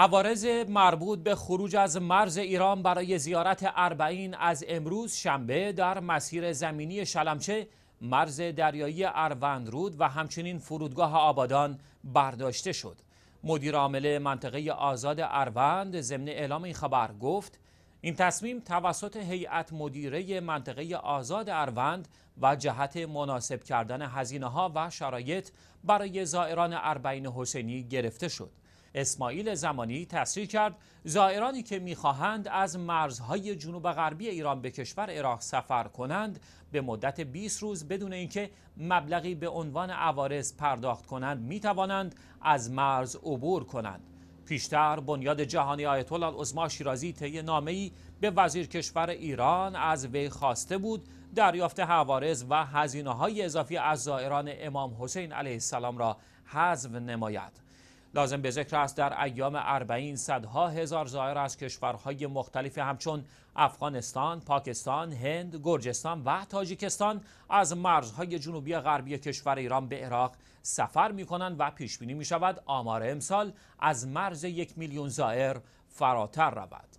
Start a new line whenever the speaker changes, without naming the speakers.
عوارض مربوط به خروج از مرز ایران برای زیارت اربعین از امروز شنبه در مسیر زمینی شلمچه مرز دریایی رود و همچنین فرودگاه آبادان برداشته شد مدیر عامل منطقه آزاد اروند ضمن اعلام این خبر گفت این تصمیم توسط هیئت مدیره منطقه آزاد اروند و جهت مناسب کردن هزینه ها و شرایط برای زائران اربعین حسینی گرفته شد اسماعیل زمانی تصریح کرد زائرانی که میخواهند از مرزهای جنوب غربی ایران به کشور عراق سفر کنند به مدت 20 روز بدون اینکه مبلغی به عنوان عوارض پرداخت کنند توانند از مرز عبور کنند پیشتر بنیاد جهانی آیت الله العظما شیرازی طی نامه‌ای به وزیر کشور ایران از وی خواسته بود دریافت حوارز و هزینه های اضافی از زائران امام حسین علیه السلام را حذف نماید لازم به ذکر است در ایام اربعین صدها هزار زائر از کشورهای مختلف همچون افغانستان، پاکستان، هند، گرجستان و تاجیکستان از مرزهای جنوبی غربی کشور ایران به عراق سفر می کنند و پیش بینی می شود آمار امسال از مرز یک میلیون زائر فراتر رود.